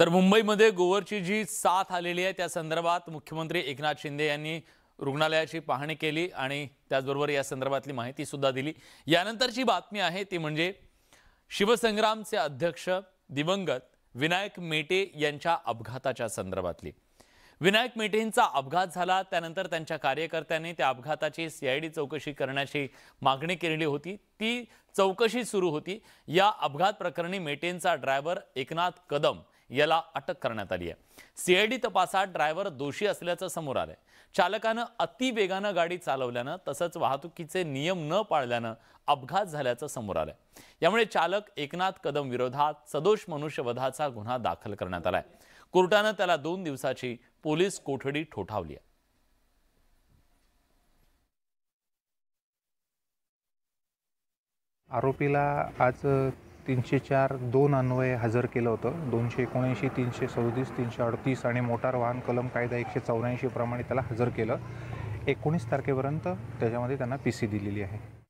तर मुंबईमध्ये गोवरची जी साथ आलेली आहे त्या संदर्भात मुख्यमंत्री एकनाथ शिंदे यांनी रुग्णालयाची पाहणी केली आणि त्याचबरोबर या संदर्भातली माहिती सुद्धा दिली यानंतरची बातमी आहे ती म्हणजे शिवसंग्रामचे अध्यक्ष दिवंगत विनायक मेटे यांच्या अपघाताच्या संदर्भातली विनायक मेटेंचा अपघात झाला त्यानंतर त्यांच्या कार्यकर्त्यांनी त्या अपघाताची सीआयडी चौकशी करण्याची मागणी केलेली होती ती चौकशी सुरू होती या अपघात प्रकरणी मेटेंचा ड्रायव्हर एकनाथ कदम याला अटक करण्यात आली आहे सीआयडी तपासात ड्रायव्हर दोषी असल्याचं समोर आलंय चालकानं अतिवेगानं गाडी चालवल्यानं तसंच वाहतुकीचे नियम न पाळल्यानं अपघात झाल्याचं समोर आलंय यामुळे चालक एकनाथ कदम विरोधात सदोष मनुष्यवधाचा गुन्हा दाखल करण्यात आलाय कोर्टानं त्याला दोन दिवसाची पोलीस कोठडी ठोठावली आहे आरोपीला आज तीनशे चार दोन अन्वये हजर केलं होतं दोनशे एकोणऐंशी तीनशे सदतीस तीनशे अडतीस आणि मोटार वाहन कलम कायदा एकशे प्रमाणे त्याला हजर केलं एकोणीस तारखेपर्यंत त्याच्यामध्ये त्यांना पी सी दिलेली आहे